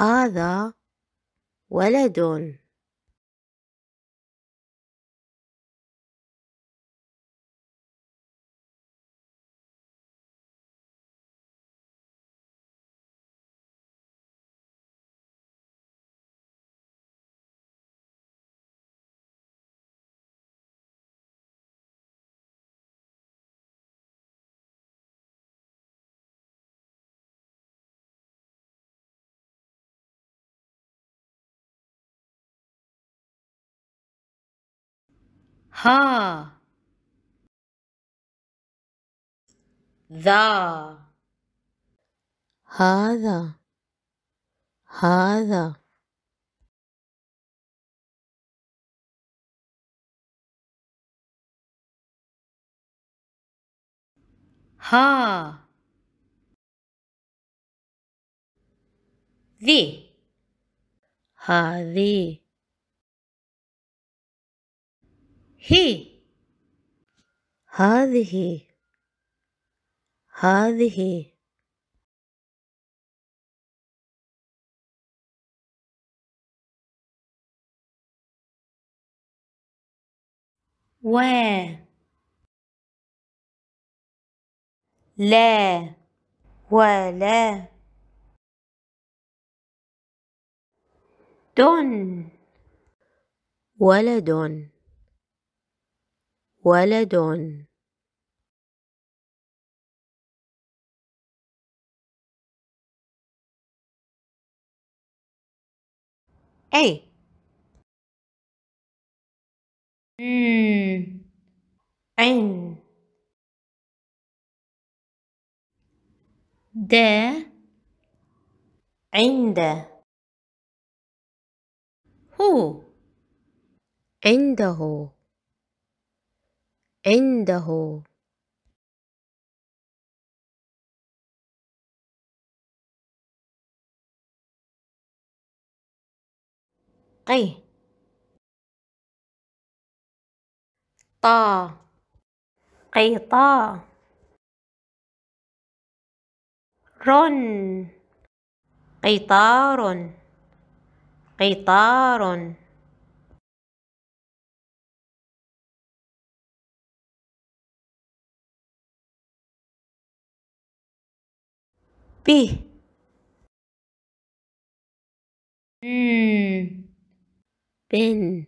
هذا ولد Ha. ذا هذا هذا ها ذي هذه هي هذه هذه و لا ولا دن ولد ولد A عن د عند هو عنده عنده قي طا قيطا رن قطار قطار B. Mm. Bin.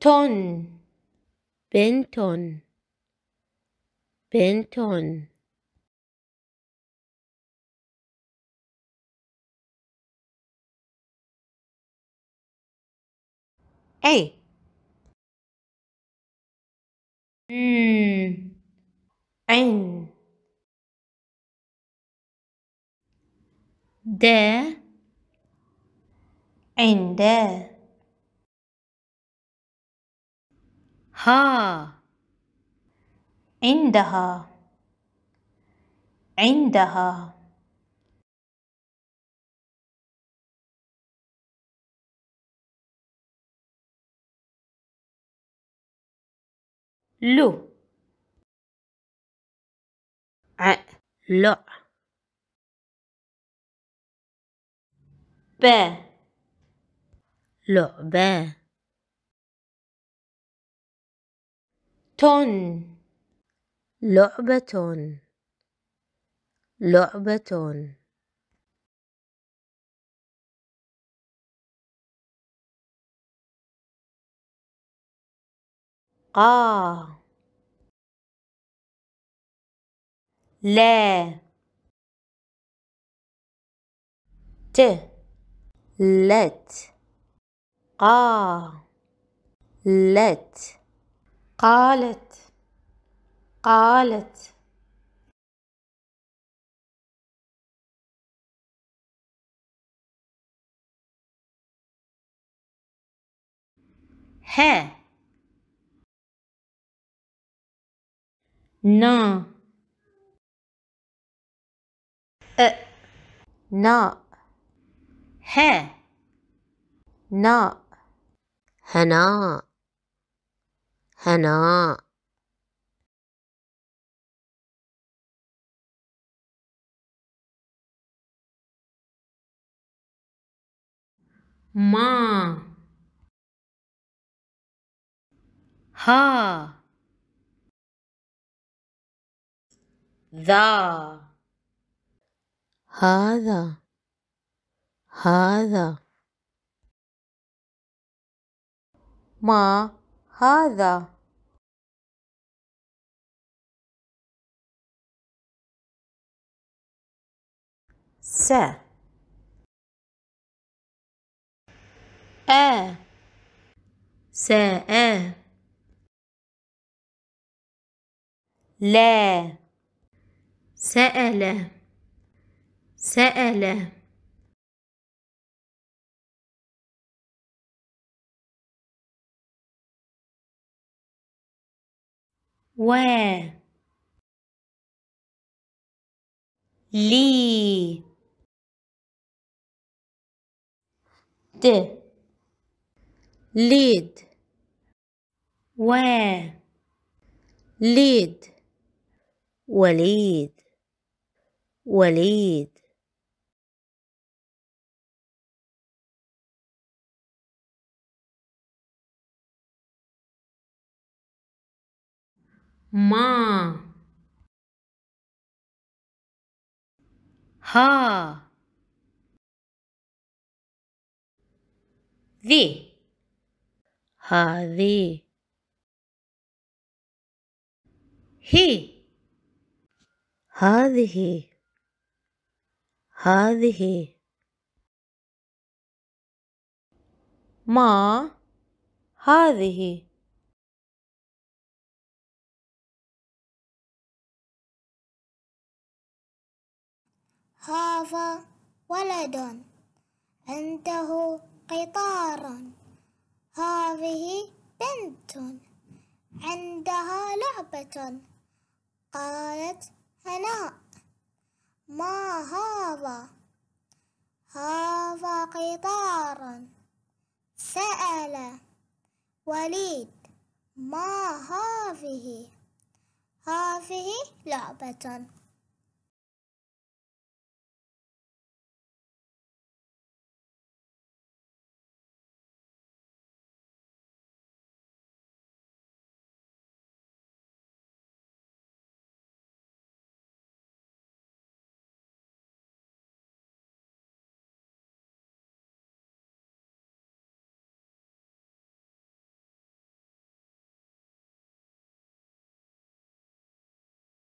Ton. Benton. Benton. A. Mm. عند عند ها عندها عندها لو ع لؤ لعبة لعبة تون لعبة لعبة قا لا ت let قا let قالت قالت ها نا أ نا है No. है ना है ना माँ ha the hada هذا ما هذا س آ ساء لا سأل سأل و لي د ليد و ليد وليد وليد ما ها ذي هذي هي هذه هذه ما هذه هذا ولد عنده قطار هذه بنت عندها لعبة قالت هناء ما هذا هذا قطار سأل وليد ما هذه هذه لعبة